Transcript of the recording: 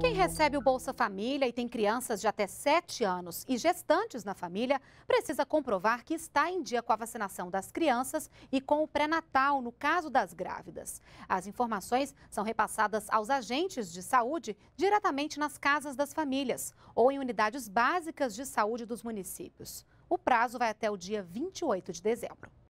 Quem recebe o Bolsa Família e tem crianças de até 7 anos e gestantes na família, precisa comprovar que está em dia com a vacinação das crianças e com o pré-natal, no caso das grávidas. As informações são repassadas aos agentes de saúde diretamente nas casas das famílias ou em unidades básicas de saúde dos municípios. O prazo vai até o dia 28 de dezembro.